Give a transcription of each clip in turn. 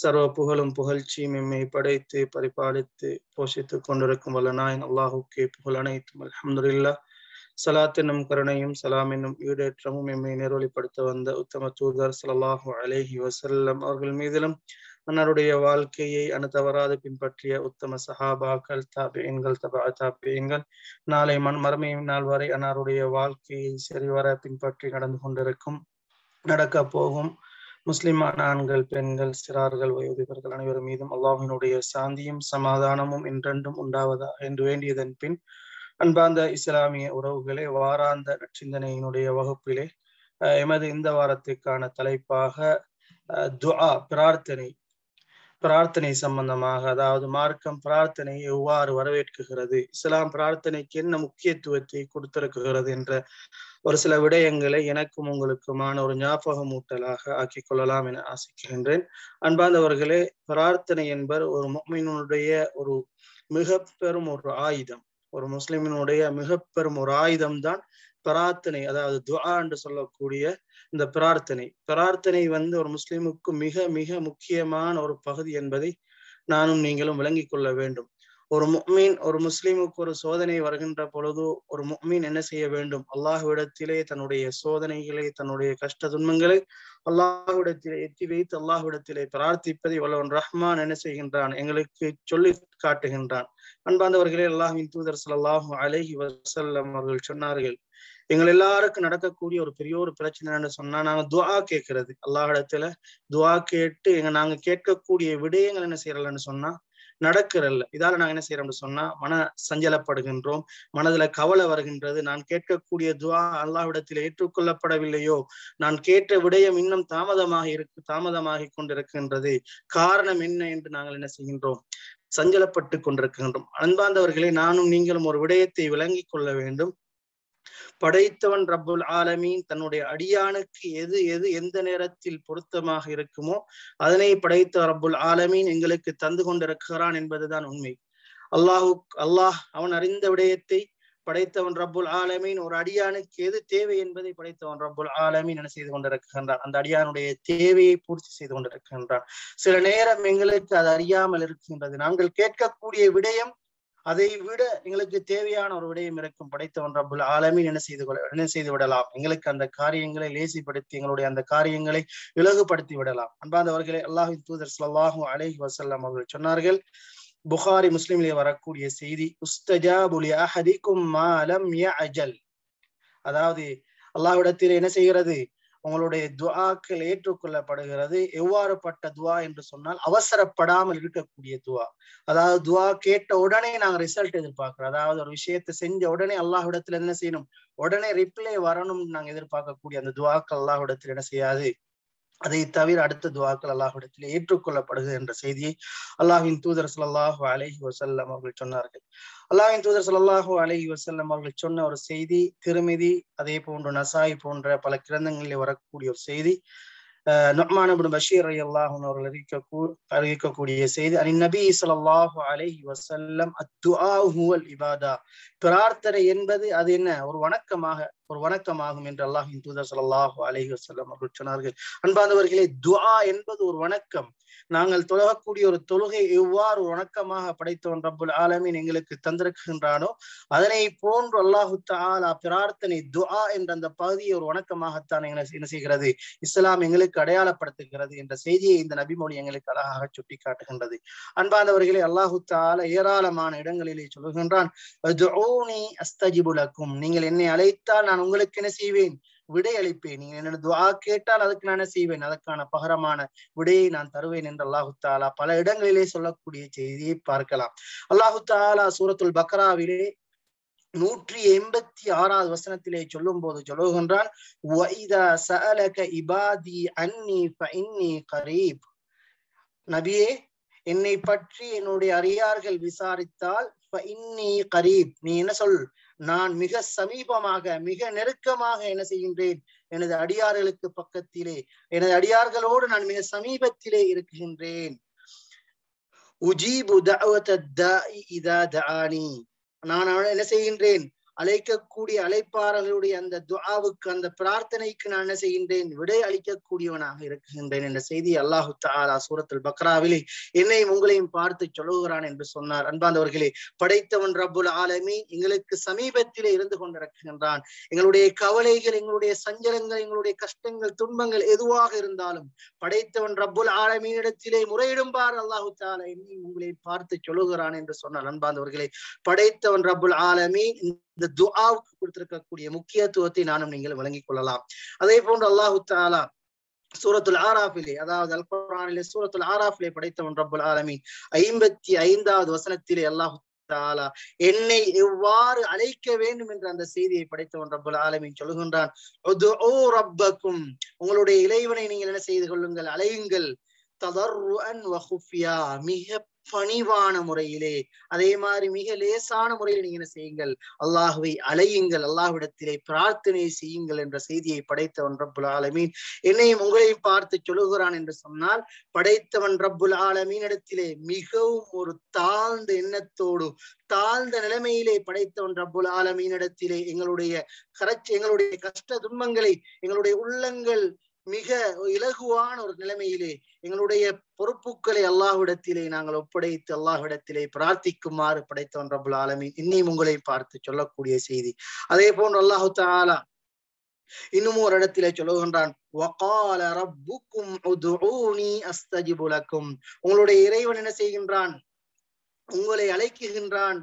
சர்வ புகழும் புகழ்ச்சி எம்மை படைத்து பரிபாலித்து போஷித்து கொண்டிருக்கும் வல்லனாயின் அல்லாஹுக்கே புகழ் அனைத்தும் அலமதுல்லா சலாத்தினும் கருணையும் சலாமினும் ஈடேற்றமும் எம்மை நேர்வழிப்படுத்த வந்த உத்தம தூதர் சலாஹு அலேஹி வசல்லம் அவர்கள் மீதிலும் அன்னருடைய வாழ்க்கையை அணுதவராது பின்பற்றிய உத்தம சஹாபாக்கள் தாபியங்கள் தபா தாபியங்கள் நாளை மண் மறுமையும் நாள் வரை அன்னாருடைய வாழ்க்கையை சரிவர பின்பற்றி நடந்து கொண்டிருக்கும் நடக்க போகும் முஸ்லிமான ஆண்கள் பெண்கள் சிறார்கள் வயோதிகர்கள் அனைவர் மீதும் அல்லாஹினுடைய சாந்தியும் சமாதானமும் என்றென்றும் உண்டாவதா என்று வேண்டியதன் பின் அன்பார்ந்த இஸ்லாமிய உறவுகளே வாராந்த நச்சிந்தனையினுடைய வகுப்பிலே எமது இந்த வாரத்திற்கான தலைப்பாக துஆ பிரார்த்தனை பிரார்த்தனை சம்பந்தமாக அதாவது மார்க்கம் பிரார்த்தனையை எவ்வாறு வரவேற்குகிறது இஸ்லாம் பிரார்த்தனைக்கு என்ன முக்கியத்துவத்தை கொடுத்திருக்குகிறது என்ற ஒரு சில விடயங்களை எனக்கும் உங்களுக்குமான ஒரு ஞாபகமூட்டலாக ஆக்கிக் கொள்ளலாம் என ஆசிக்கின்றேன் அன்பாந்தவர்களே பிரார்த்தனை என்பர் ஒரு மொமினுடைய ஒரு மிக பெரும் ஒரு ஆயுதம் ஒரு முஸ்லிமினுடைய மிக பெரும் ஒரு ஆயுதம் தான் பிரார்த்தனை அதாவது துவா என்று சொல்லக்கூடிய இந்த பிரார்த்தனை பிரார்த்தனை வந்து ஒரு முஸ்லிமுக்கு மிக மிக முக்கியமான ஒரு பகுதி என்பதை நானும் நீங்களும் விளங்கிக் கொள்ள வேண்டும் ஒரு முக்மீன் ஒரு முஸ்லிமுக்கு ஒரு சோதனை வருகின்ற பொழுது ஒரு முக்மீன் என்ன செய்ய வேண்டும் அல்லாஹுவிடத்திலே தன்னுடைய சோதனைகளை தன்னுடைய கஷ்ட துன்பங்களை அல்லாஹுவிடத்திலே எத்தி வைத்து அல்லாஹுவிடத்திலே பிரார்த்திப்பதை வல்லவன் ரஹ்மான் என்ன செய்கின்றான் எங்களுக்கு சொல்லி காட்டுகின்றான் அன்பாந்தவர்களே அல்லாஹின் தூதர் சல்லாஹூ அலஹி வசல்லம் அவர்கள் சொன்னார்கள் எங்கள் எல்லாருக்கும் நடக்கக்கூடிய ஒரு பெரிய ஒரு பிரச்சனை சொன்னா நாங்க துவா கேட்கறது இடத்துல துவா கேட்டு எங்க நாங்க கேட்கக்கூடிய விடயங்கள் என்ன செய்யறலன்னு சொன்னா நடக்கிறல்ல இதால நாங்க என்ன செய்யறோம்னு சொன்னா மன சஞ்சலப்படுகின்றோம் மனதுல கவலை வருகின்றது நான் கேட்கக்கூடிய துவா அல்லாவிடத்தில் ஏற்றுக்கொள்ளப்படவில்லையோ நான் கேட்ட விடயம் இன்னும் தாமதமாக இருக்கு தாமதமாகி கொண்டிருக்கின்றது காரணம் என்ன என்று நாங்கள் என்ன செய்கின்றோம் சஞ்சலப்பட்டு கொண்டிருக்கின்றோம் அன்பார்ந்தவர்களே நானும் நீங்களும் ஒரு விடயத்தை விளங்கிக் கொள்ள வேண்டும் படைத்தவன் ரப்புல் ஆலமீன் தன்னுடைய அடியானுக்கு எது எது எந்த நேரத்தில் பொருத்தமாக இருக்குமோ அதனை படைத்த ரப்புல் ஆலமீன் எங்களுக்கு தந்து கொண்டிருக்கிறான் என்பதுதான் உண்மை அல்லாஹு அல்லாஹ் அவன் அறிந்த விடயத்தை படைத்தவன் ரப்புல் ஆலமீன் ஒரு அடியானுக்கு எது தேவை என்பதை படைத்தவன் ரப்புல் ஆலமீன் என செய்து கொண்டிருக்கின்றான் அந்த அடியானுடைய தேவையை பூர்த்தி செய்து கொண்டிருக்கின்றான் சில நேரம் எங்களுக்கு அது அறியாமல் இருக்கின்றது நாங்கள் கேட்கக்கூடிய விடயம் அதை விட எங்களுக்கு தேவையான ஒரு விடயம் இருக்கும் படைத்தவன் ரப்புல் ஆலமின் என்ன செய்து கொள்ள என்ன செய்து விடலாம் எங்களுக்கு அந்த காரியங்களை லேசிப்படுத்தி எங்களுடைய அந்த காரியங்களை இலகுப்படுத்தி விடலாம் அன்பாந்தவர்களே அல்லாஹின் தூதர் சல்லாஹூ அலேஹி வசல்லாம் அவர்கள் சொன்னார்கள் புகாரி முஸ்லிம்லேயே வரக்கூடிய செய்தி அதாவது அல்லாஹ் இடத்திலே அஜல் அதாவது என்ன செய்கிறது உங்களுடைய துவாக்கள் ஏற்றுக்கொள்ளப்படுகிறது எவ்வாறு பட்ட துவா என்று சொன்னால் அவசரப்படாமல் இருக்கக்கூடிய துவா அதாவது துவா கேட்ட உடனே நாங்க ரிசல்ட் எதிர்பார்க்கிறோம் அதாவது ஒரு விஷயத்தை செஞ்ச உடனே அல்லாஹுடத்துல என்ன செய்யணும் உடனே ரிப்ளை வரணும்னு நாங்க எதிர்பார்க்கக்கூடிய அந்த துவாக்கள் அல்லாஹுடத்துல என்ன செய்யாது அதை தவிர அடுத்த துவாக்கள் அல்லாஹிடத்தில் ஏற்றுக்கொள்ளப்படுகிறது என்ற செய்தியை அல்லாஹின் தூதர் சல்லாஹு அலஹி வசல்லம் அவர்கள் சொன்னார்கள் அல்லாஹின் தூதர் சல்லாஹூ அலஹி வசல்லம் அவர்கள் சொன்ன ஒரு செய்தி திருமதி அதே போன்று நசாய் போன்ற பல கிரந்தங்களில் வரக்கூடிய ஒரு செய்தி நொஹ்மானபின் பஷீர் அலி அல்லாஹூன் அவர்கள் அறிவிக்க அறிவிக்கக்கூடிய செய்தி அலி நபி சல்லாஹூ அலஹி வசல்லம் அத்துஆ ஹுவல் இபாதா பிரார்த்தனை என்பது அது என்ன ஒரு வணக்கமாக ஒரு வணக்கம் ஆகும் என்று அல்லாஹின் தூதர் சல்லாஹு அலஹி வசல்லம் அவர்கள் சொன்னார்கள் அன்பானவர்களே துஆ என்பது ஒரு வணக்கம் நாங்கள் தொழகக்கூடிய ஒரு தொழுகை எவ்வாறு வணக்கமாக படைத்தவன் ரப்புல் ஆலமின் எங்களுக்கு தந்திருக்கின்றானோ அதனை போன்று அல்லாஹு தாலா பிரார்த்தனை துஆ என்ற அந்த பகுதியை ஒரு வணக்கமாகத்தான் எங்களை என்ன செய்கிறது இஸ்லாம் எங்களுக்கு அடையாளப்படுத்துகிறது என்ற செய்தியை இந்த நபிமொழி எங்களுக்கு அழகாக சுட்டி காட்டுகின்றது அன்பானவர்களே அல்லாஹு தாலா ஏராளமான இடங்களிலே சொல்கின்றான் நீங்கள் என்னை அழைத்தால் நான் நான் உங்களுக்கு என்ன செய்வேன் விடை அளிப்பேன் நீங்க என்னோட துவா கேட்டால் அதுக்கு நான் செய்வேன் அதற்கான பகரமான விடையை நான் தருவேன் என்று அல்லாஹு தாலா பல இடங்களிலே சொல்லக்கூடிய செய்தியை பார்க்கலாம் அல்லாஹு தாலா சூரத்துல் பக்ராவிலே நூற்றி எண்பத்தி ஆறாவது வசனத்திலே சொல்லும் போது சொல்லுகின்றான் நபியே என்னை பற்றி என்னுடைய அறியார்கள் விசாரித்தால் நீ என்ன சொல் நான் மிக சமீபமாக மிக நெருக்கமாக என்ன செய்கின்றேன் எனது அடியார்களுக்கு பக்கத்திலே எனது அடியார்களோடு நான் மிக சமீபத்திலே இருக்கின்றேன் உஜீபு நான் அவனை என்ன செய்கின்றேன் அழைக்கக்கூடிய அழைப்பாளர்களுடைய அந்த துவாவுக்கு அந்த பிரார்த்தனைக்கு நான் என்ன செய்கின்றேன் விடை அளிக்கக்கூடியவனாக இருக்குகின்றேன் என்ற செய்தி அல்லாஹு தாலா சூரத்தில் பக்ராவிலே என்னையும் உங்களையும் பார்த்து சொல்லுகிறான் என்று சொன்னார் அன்பாந்தவர்களே படைத்தவன் ரபுல் ஆலமி எங்களுக்கு சமீபத்திலே இருந்து கொண்டிருக்கின்றான் எங்களுடைய கவலைகள் எங்களுடைய சஞ்சலங்கள் எங்களுடைய கஷ்டங்கள் துன்பங்கள் எதுவாக இருந்தாலும் படைத்தவன் ரபுல் ஆலமியிடத்திலே முறையிடும்பார் அல்லாஹு தாலா என்னையும் உங்களையும் பார்த்து சொல்லுகிறான் என்று சொன்னார் அன்பாந்தவர்களே படைத்தவன் ரபுல் ஆலமி இந்த துஆவுக்கு கொடுத்திருக்கக்கூடிய முக்கியத்துவத்தை நானும் நீங்கள் வழங்கிக் கொள்ளலாம் அதே போன்று அல்லாஹு தாலா சூரத்துல் ஆராஃபிலே அதாவது அல் குரானிலே சூரத்துல் ஆராஃபிலே படைத்தவன் ரப்புல் ஆலமீன் ஐம்பத்தி ஐந்தாவது வசனத்திலே அல்லாஹு தாலா என்னை எவ்வாறு அழைக்க வேண்டும் என்ற அந்த செய்தியை படைத்தவன் ரப்புல் ஆலமின் சொல்லுகின்றான் உங்களுடைய இறைவனை நீங்கள் என்ன செய்து கொள்ளுங்கள் அழையுங்கள் மிக பணிவான முறையிலே அதே மாதிரி மிக லேசான முறையில் நீங்க என்ன செய்யுங்கள் அல்லாஹுவை அலையுங்கள் அல்லாஹ்விடத்திலே பிரார்த்தனை செய்யுங்கள் என்ற செய்தியை படைத்தவன் ரப்புல் ஆலமீன் என்னையும் உங்களையும் பார்த்து சொல்லுகிறான் என்று சொன்னால் படைத்தவன் ரப்புல் ஆலமீன் இடத்திலே மிகவும் ஒரு தாழ்ந்த எண்ணத்தோடு தாழ்ந்த நிலைமையிலே படைத்தவன் ரப்புல் இடத்திலே எங்களுடைய கரட்சி எங்களுடைய கஷ்ட துன்பங்களை எங்களுடைய உள்ளங்கள் மிக இலகுவான ஒரு நிலைமையிலே எங்களுடைய பொறுப்புகளை அல்லாஹ்விடத்திலே நாங்கள் ஒப்படைத்து அல்லாஹ்விடத்திலே பிரார்த்திக்குமாறு படைத்தவன் ரபுல் ஆலமி இன்னும் உங்களை பார்த்து சொல்லக்கூடிய செய்தி அதே போன்று அல்லாஹு தாலா இன்னும் ஒரு இடத்திலே சொல்லுகின்றான் உங்களுடைய இறைவன் என்ன செய்கின்றான் உங்களை அழைக்குகின்றான்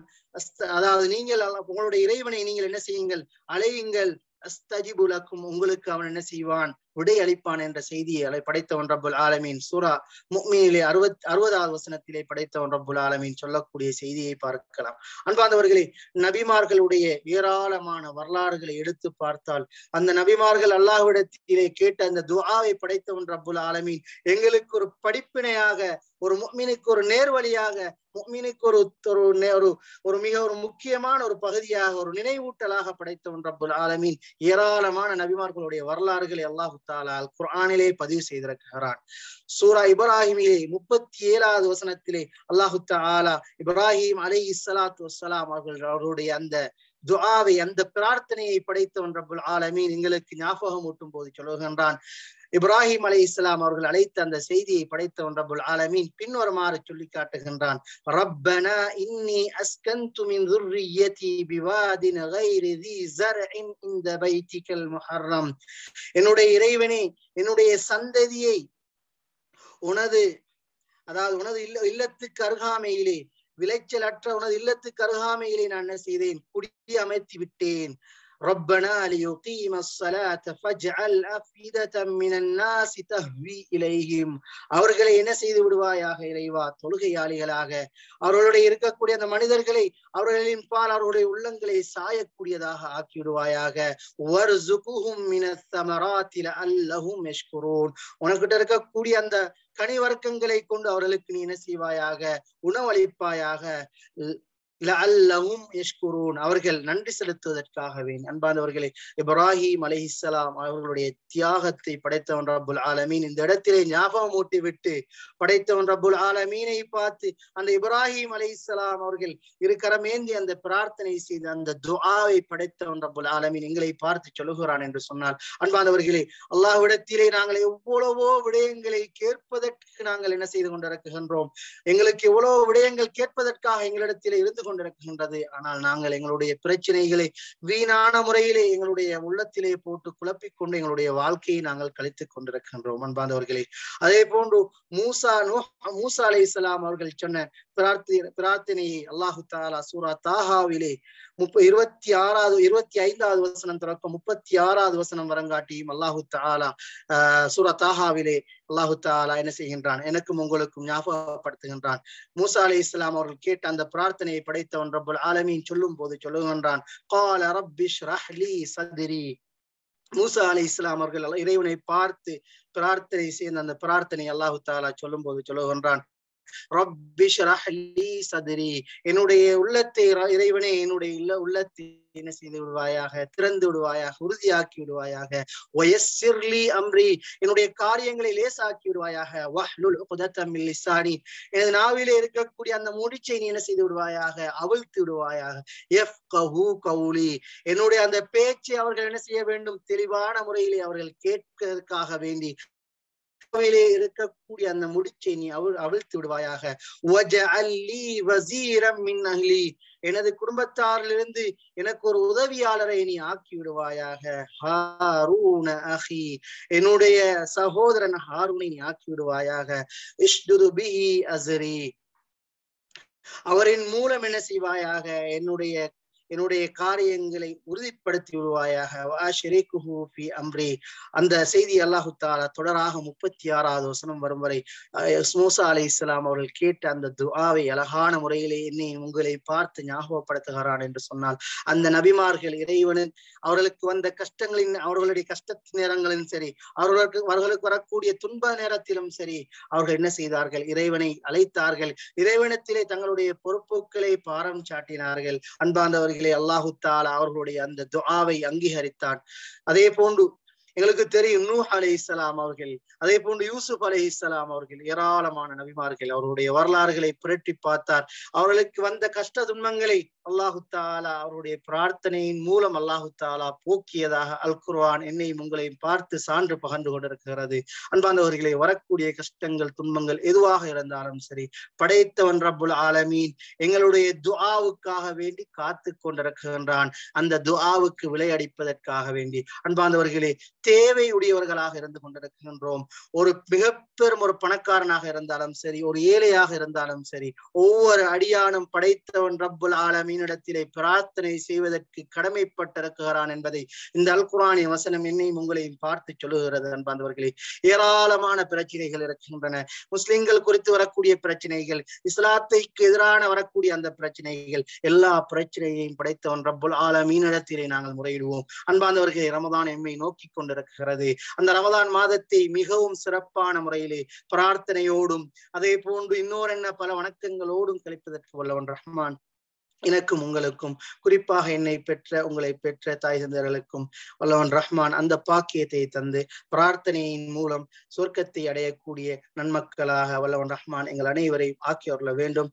அதாவது நீங்கள் உங்களுடைய இறைவனை நீங்கள் என்ன செய்யுங்கள் அழையுங்கள் அஸ்தஜிபுலக்கும் உங்களுக்கு அவன் என்ன செய்வான் விடை அளிப்பான் என்ற செய்தியை படைத்தவன் ரபுல் ஆலமீன் சூரா முக்மீனிலே அறுபத் அறுபதாவது வசனத்திலே படைத்தவன் ரபுல் ஆலமீன் சொல்லக்கூடிய செய்தியை பார்க்கலாம் அன்பாந்தவர்களே நபிமார்களுடைய ஏராளமான வரலாறுகளை எடுத்து பார்த்தால் அந்த நபிமார்கள் அல்லாஹ்விடத்திலே கேட்ட அந்த துஆவை படைத்தவன் ரபுல் ஆலமீன் எங்களுக்கு ஒரு படிப்பினையாக ஒரு முக்மீனுக்கு ஒரு நேர்வழியாக முக்மீனுக்கு ஒரு ஒரு ஒரு மிக ஒரு முக்கியமான ஒரு பகுதியாக ஒரு நினைவூட்டலாக படைத்தவன் ரபுல் ஆலமீன் ஏராளமான நபிமார்களுடைய வரலாறுகளை அல்லாஹு அல்லாஹாலால் குரானிலே பதிவு செய்திருக்கிறான் சூரா இப்ராஹிமிலே முப்பத்தி ஏழாவது வசனத்திலே அல்லாஹு தாலா இப்ராஹிம் அலை இஸ்லாத்து வசலாம் அவர்கள் அவருடைய அந்த துஆவை அந்த பிரார்த்தனையை படைத்தவன் ரபுல் ஆலமீன் எங்களுக்கு ஞாபகம் ஊட்டும் போது சொல்லுகின்றான் இப்ராஹிம் அலை இஸ்லாம் அவர்கள் அழைத்த அந்த செய்தியை படைத்தவன் ரபுல் ஆலமீன் பின்வருமாறு சொல்லி காட்டுகின்றான் என்னுடைய இறைவனே என்னுடைய சந்ததியை உனது அதாவது உனது இல்ல இல்லத்துக்கு அருகாமையிலே விளைச்சல் அற்ற உனது இல்லத்துக்கு அருகாமையிலே நான் என்ன செய்தேன் குடி அமைத்து விட்டேன் ربنا ليقيم الصلاة فاجعل أفئدة من الناس تهوي إليهم அவர்களை என்ன செய்து விடுவாயாக இறைவா தொழுகையாளிகளாக அவர்களுடைய இருக்கக்கூடிய அந்த மனிதர்களை அவர்களின் பால் அவர்களுடைய உள்ளங்களை சாயக்கூடியதாக ஆக்கிவிடுவாயாக வர்சுகுஹும் மின தமராத்தில அல்லஹும் மெஷ்குரோன் உனக்கிட்ட இருக்கக்கூடிய அந்த கனி வர்க்கங்களை கொண்டு அவர்களுக்கு நீ என்ன செய்வாயாக உணவளிப்பாயாக லஅல்லஹும் யஷ்குரூன் அவர்கள் நன்றி செலுத்துவதற்காகவே அன்பானவர்களே இப்ராஹிம் அலிஹிஸ்லாம் அவர்களுடைய தியாகத்தை படைத்தவன் ரபுல் ஆலமீன் இந்த இடத்திலே ஞாபகம் ஊட்டி விட்டு படைத்தவன் ரபுல் ஆலமீனை பார்த்து அந்த இப்ராஹிம் அலிஹிஸ்லாம் அவர்கள் இரு அந்த பிரார்த்தனை செய்து அந்த துஆவை படைத்தவன் ரபுல் ஆலமீன் எங்களை பார்த்து சொல்லுகிறான் என்று சொன்னால் அன்பானவர்களே அல்லாஹ்விடத்திலே நாங்கள் எவ்வளவோ விடயங்களை கேட்பதற்கு நாங்கள் என்ன செய்து கொண்டிருக்கின்றோம் எங்களுக்கு எவ்வளவோ விடயங்கள் கேட்பதற்காக எங்களிடத்திலே இருந்து கொண்டிருக்கின்றது ஆனால் நாங்கள் எங்களுடைய பிரச்சனைகளை வீணான முறையிலே எங்களுடைய உள்ளத்திலே போட்டு குழப்பிக்கொண்டு எங்களுடைய வாழ்க்கையை நாங்கள் கழித்துக் கொண்டிருக்கின்றோம் அன்பாந்தவர்களே அதே போன்று மூசா நோ மூசா அலை இஸ்லாம் அவர்கள் சொன்ன பிரார்த்தி பிரார்த்தனையை அல்லாஹு தாலா சூரா தாஹாவிலே முப்ப இருபத்தி ஆறாவது இருபத்தி ஐந்தாவது வசனம் திறக்கும் முப்பத்தி ஆறாவது வசனம் வரங்காட்டியும் அல்லாஹு தாலா சூரா தாஹாவிலே அல்லாஹு தாலா என்ன செய்கின்றான் எனக்கும் உங்களுக்கும் ஞாபகப்படுத்துகின்றான் மூசா அலி இஸ்லாம் அவர்கள் கேட்டு அந்த பிரார்த்தனையை படைத்தவன் ரபுல் ஆலமீன் சொல்லும் போது சொல்லுகின்றான் கால மூசா அலி இஸ்லாம் அவர்கள் இறைவனை பார்த்து பிரார்த்தனை செய்த அந்த பிரார்த்தனை அல்லாஹு தாலா சொல்லும் போது சொல்லுகின்றான் ரப்பி ஷரஹ் சதுரி என்னுடைய உள்ளத்தை இறைவனே என்னுடைய இல்ல உள்ளத்தை என்ன செய்து விடுவாயாக திறந்து விடுவாயாக உறுதியாக்கி விடுவாயாக ஒயசிர்லி அம்ரி என்னுடைய காரியங்களை லேசாக்கி விடுவாயாக வஹ்லுல் எனது நாவிலே இருக்கக்கூடிய அந்த முடிச்சை நீ என்ன செய்து விடுவாயாக அவிழ்த்து விடுவாயாக எஃப் கஹு கவுலி என்னுடைய அந்த பேச்சை அவர்கள் என்ன செய்ய வேண்டும் தெளிவான முறையிலே அவர்கள் கேட்பதற்காக வேண்டி அவையிலே இருக்கக்கூடிய அந்த முடிச்சை நீ அவள் அவிழ்த்து விடுவாயாக எனது குடும்பத்தாரிலிருந்து எனக்கு ஒரு உதவியாளரை நீ ஆக்கி விடுவாயாக ஹாரூன அஹி என்னுடைய சகோதரன் ஹாரூனை நீ ஆக்கி விடுவாயாக அசரி அவரின் மூலம் என்ன செய்வாயாக என்னுடைய என்னுடைய காரியங்களை உறுதிப்படுத்தி விடுவாயாக அம்ரி அந்த செய்தி அல்லாஹு தாலா தொடராக முப்பத்தி ஆறாவது வசனம் வரும் வரை மோசா அலி இஸ்லாம் அவர்கள் கேட்ட அந்த துஆவை அழகான முறையிலே என்னை உங்களை பார்த்து ஞாபகப்படுத்துகிறான் என்று சொன்னால் அந்த நபிமார்கள் இறைவனின் அவர்களுக்கு வந்த கஷ்டங்களின் அவர்களுடைய கஷ்ட நேரங்களும் சரி அவர்களுக்கு அவர்களுக்கு வரக்கூடிய துன்ப நேரத்திலும் சரி அவர்கள் என்ன செய்தார்கள் இறைவனை அழைத்தார்கள் இறைவனத்திலே தங்களுடைய பொறுப்புகளை பாரம் சாட்டினார்கள் அன்பாந்தவர்கள் நேரங்களிலே அல்லாஹுத்தாலா அவர்களுடைய அந்த துவாவை அங்கீகரித்தான் அதே போன்று எங்களுக்கு தெரியும் நூ அலை இஸ்லாம் அவர்கள் அதே போன்று யூசுப் அலை இஸ்லாம் அவர்கள் ஏராளமான நபிமார்கள் அவருடைய வரலாறுகளை புரட்டி பார்த்தார் அவர்களுக்கு வந்த கஷ்ட துன்பங்களை அல்லாஹு தாலா அவருடைய பிரார்த்தனையின் மூலம் அல்லாஹு தாலா போக்கியதாக அல் குர்வான் என்னையும் உங்களையும் பார்த்து சான்று பகன்று கொண்டிருக்கிறது அன்பாந்தவர்களை வரக்கூடிய கஷ்டங்கள் துன்பங்கள் எதுவாக இருந்தாலும் சரி படைத்தவன் ரபுல் ஆலமீன் எங்களுடைய துஆவுக்காக வேண்டி காத்து கொண்டிருக்கின்றான் அந்த துஆவுக்கு விளையடிப்பதற்காக வேண்டி அன்பாந்தவர்களே தேவையுடையவர்களாக இருந்து கொண்டிருக்கின்றோம் ஒரு மிக பெரும் ஒரு பணக்காரனாக இருந்தாலும் சரி ஒரு ஏழையாக இருந்தாலும் சரி ஒவ்வொரு அடியானும் படைத்தவன் ரப்புல் ஆலமீனிடத்திலே பிரார்த்தனை செய்வதற்கு கடமைப்பட்டிருக்கிறான் என்பதை இந்த அல்குரானி வசனம் என்னையும் உங்களையும் பார்த்து சொல்லுகிறது அன்பாந்தவர்களே ஏராளமான பிரச்சனைகள் இருக்கின்றன முஸ்லிம்கள் குறித்து வரக்கூடிய பிரச்சனைகள் இஸ்லாத்திற்கு எதிரான வரக்கூடிய அந்த பிரச்சனைகள் எல்லா பிரச்சனையையும் படைத்தவன் ரப்புல் ஆலமீனிடத்திலே நாங்கள் முறையிடுவோம் அன்பாந்தவர்களை ரமதான் எம்மை நோக்கி கொண்டு கொண்டிருக்கிறது அந்த ரமதான் மாதத்தை மிகவும் சிறப்பான முறையிலே பிரார்த்தனையோடும் அதே போன்று இன்னொரு என்ன பல வணக்கங்களோடும் கழிப்பதற்கு வல்லவன் ரஹ்மான் எனக்கும் உங்களுக்கும் குறிப்பாக என்னை பெற்ற உங்களை பெற்ற தாய் தந்தர்களுக்கும் வல்லவன் ரஹ்மான் அந்த பாக்கியத்தை தந்து பிரார்த்தனையின் மூலம் சொர்க்கத்தை அடையக்கூடிய நன்மக்களாக வல்லவன் ரஹ்மான் எங்கள் அனைவரையும் ஆக்கியோர்ல வேண்டும்